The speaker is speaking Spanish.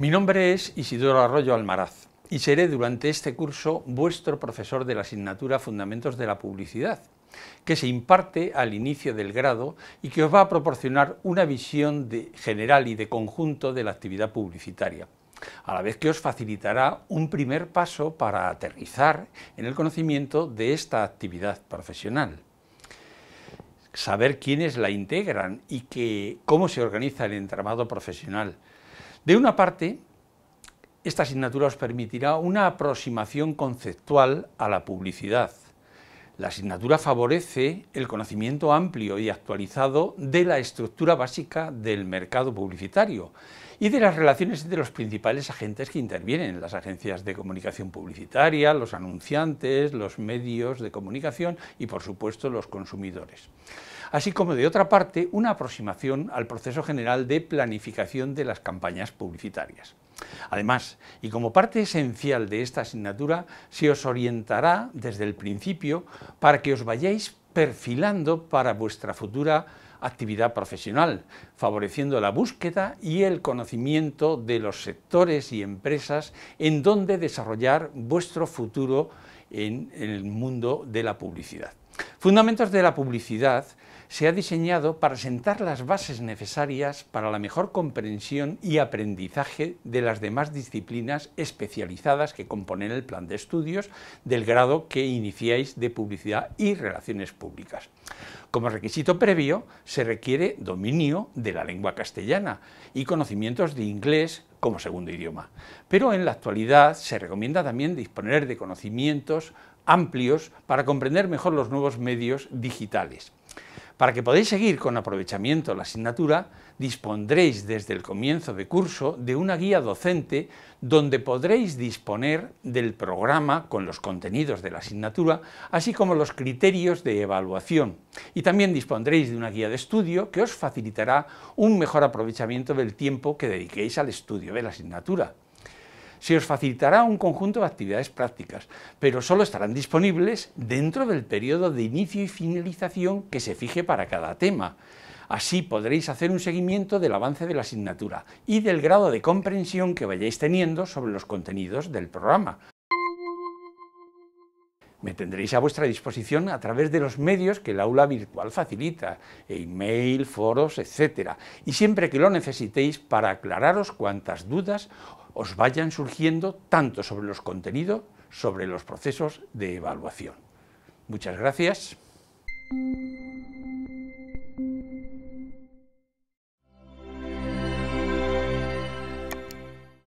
Mi nombre es Isidoro Arroyo Almaraz y seré durante este curso vuestro profesor de la asignatura Fundamentos de la Publicidad, que se imparte al inicio del grado y que os va a proporcionar una visión general y de conjunto de la actividad publicitaria, a la vez que os facilitará un primer paso para aterrizar en el conocimiento de esta actividad profesional saber quiénes la integran y cómo se organiza el entramado profesional, de una parte, esta asignatura os permitirá una aproximación conceptual a la publicidad. La asignatura favorece el conocimiento amplio y actualizado de la estructura básica del mercado publicitario y de las relaciones entre los principales agentes que intervienen, las agencias de comunicación publicitaria, los anunciantes, los medios de comunicación y, por supuesto, los consumidores así como de otra parte una aproximación al proceso general de planificación de las campañas publicitarias. Además, y como parte esencial de esta asignatura, se os orientará desde el principio para que os vayáis perfilando para vuestra futura actividad profesional, favoreciendo la búsqueda y el conocimiento de los sectores y empresas en donde desarrollar vuestro futuro en el mundo de la publicidad. Fundamentos de la publicidad se ha diseñado para sentar las bases necesarias para la mejor comprensión y aprendizaje de las demás disciplinas especializadas que componen el plan de estudios del grado que iniciáis de publicidad y relaciones públicas. Como requisito previo se requiere dominio de la lengua castellana y conocimientos de inglés, como segundo idioma. Pero en la actualidad se recomienda también disponer de conocimientos amplios para comprender mejor los nuevos medios digitales. Para que podáis seguir con aprovechamiento la asignatura, dispondréis desde el comienzo de curso de una guía docente donde podréis disponer del programa con los contenidos de la asignatura, así como los criterios de evaluación. Y también dispondréis de una guía de estudio que os facilitará un mejor aprovechamiento del tiempo que dediquéis al estudio de la asignatura se os facilitará un conjunto de actividades prácticas, pero solo estarán disponibles dentro del periodo de inicio y finalización que se fije para cada tema. Así podréis hacer un seguimiento del avance de la asignatura y del grado de comprensión que vayáis teniendo sobre los contenidos del programa, me tendréis a vuestra disposición a través de los medios que el aula virtual facilita, email, foros, etc. Y siempre que lo necesitéis para aclararos cuantas dudas os vayan surgiendo tanto sobre los contenidos, sobre los procesos de evaluación. Muchas gracias.